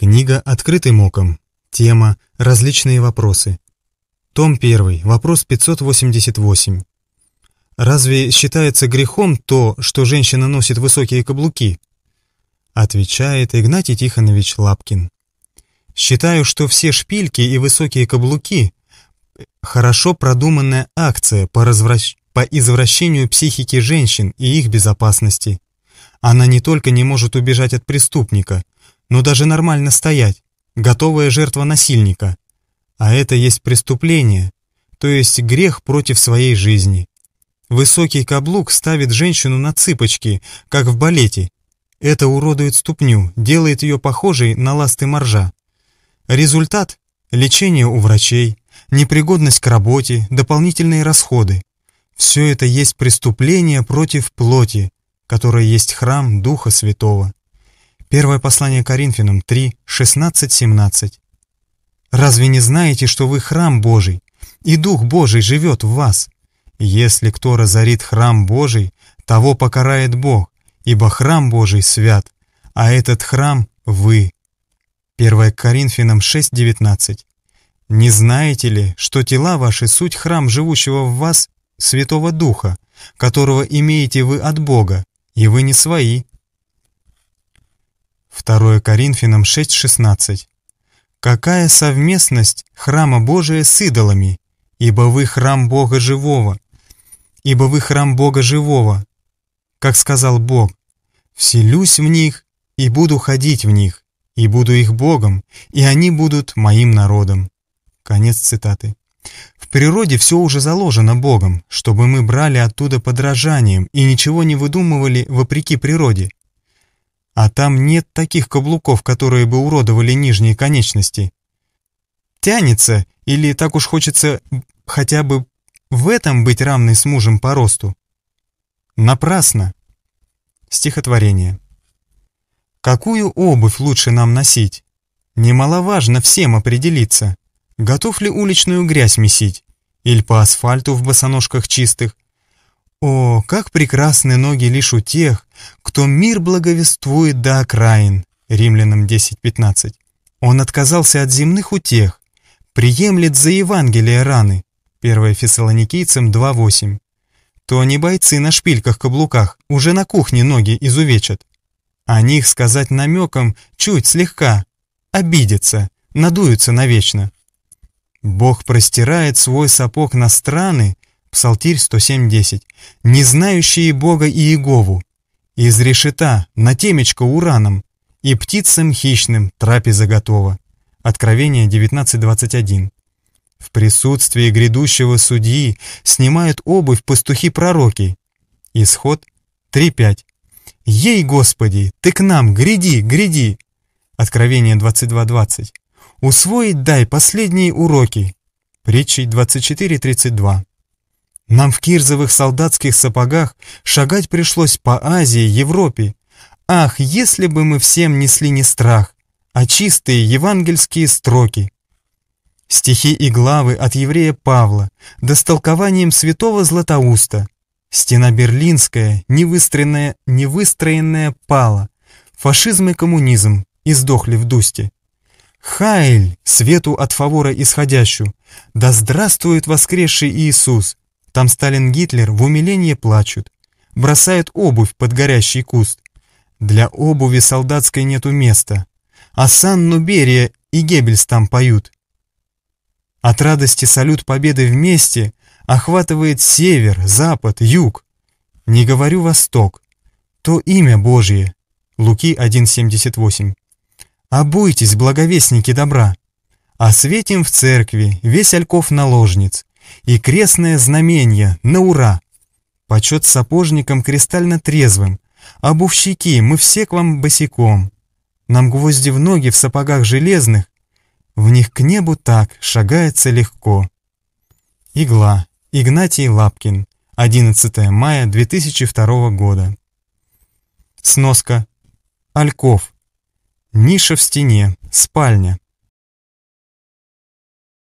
Книга открытым оком. Тема «Различные вопросы». Том 1. Вопрос 588. Разве считается грехом то, что женщина носит высокие каблуки? Отвечает Игнатий Тихонович Лапкин. Считаю, что все шпильки и высокие каблуки – хорошо продуманная акция по, развращ... по извращению психики женщин и их безопасности. Она не только не может убежать от преступника, но ну даже нормально стоять, готовая жертва насильника. А это есть преступление, то есть грех против своей жизни. Высокий каблук ставит женщину на цыпочки, как в балете. Это уродует ступню, делает ее похожей на ласты моржа. Результат – лечение у врачей, непригодность к работе, дополнительные расходы. Все это есть преступление против плоти, которое есть храм Духа Святого. Первое послание Коринфянам 3, 16, 17. «Разве не знаете, что вы храм Божий, и Дух Божий живет в вас? Если кто разорит храм Божий, того покарает Бог, ибо храм Божий свят, а этот храм — вы». 1 Коринфянам 6:19. «Не знаете ли, что тела ваши — суть храм живущего в вас Святого Духа, которого имеете вы от Бога, и вы не свои, 2 Коринфянам 6.16. «Какая совместность храма Божия с идолами? Ибо вы храм Бога живого, ибо вы храм Бога живого, как сказал Бог, вселюсь в них и буду ходить в них, и буду их Богом, и они будут моим народом». Конец цитаты. В природе все уже заложено Богом, чтобы мы брали оттуда подражанием и ничего не выдумывали вопреки природе. А там нет таких каблуков, которые бы уродовали нижние конечности. Тянется, или так уж хочется хотя бы в этом быть равной с мужем по росту? Напрасно. Стихотворение. Какую обувь лучше нам носить? Немаловажно всем определиться, готов ли уличную грязь месить, или по асфальту в босоножках чистых. О, как прекрасны ноги лишь у тех, что мир благовествует до окраин, римлянам 10.15. Он отказался от земных утех, приемлет за Евангелие раны, 1 Фессалоникийцам 2.8. То не бойцы на шпильках-каблуках, уже на кухне ноги изувечат. О них сказать намеком чуть слегка, обидятся, надуются навечно. Бог простирает свой сапог на страны, Псалтирь 107.10, не знающие Бога и Иегову, из решета на темечко ураном, и птицам хищным трапеза готова. Откровение 19.21. В присутствии грядущего судьи снимают обувь пастухи-пророки. Исход 3.5. «Ей, Господи, ты к нам, гряди, гряди!» Откровение 22.20. «Усвоить дай последние уроки». Притчей 24.32. Нам в кирзовых солдатских сапогах шагать пришлось по Азии, Европе. Ах, если бы мы всем несли не страх, а чистые евангельские строки. Стихи и главы от еврея Павла, да с толкованием святого Златоуста. Стена берлинская, невыстроенная, невыстроенная пала. Фашизм и коммунизм издохли в дусте. Хайль, свету от фавора исходящую, да здравствует воскресший Иисус, там Сталин Гитлер в умилении плачут. Бросают обувь под горящий куст. Для обуви солдатской нету места. А Санну Берия и Геббельс там поют. От радости салют победы вместе охватывает север, запад, юг. Не говорю восток. То имя Божье. Луки 1.78. Обуйтесь, благовестники добра. Осветим в церкви весь ольков наложниц и крестное знамение на ура. Почет сапожникам кристально трезвым. Обувщики, а мы все к вам босиком. Нам гвозди в ноги в сапогах железных, в них к небу так шагается легко. Игла. Игнатий Лапкин. 11 мая 2002 года. Сноска. Альков. Ниша в стене. Спальня.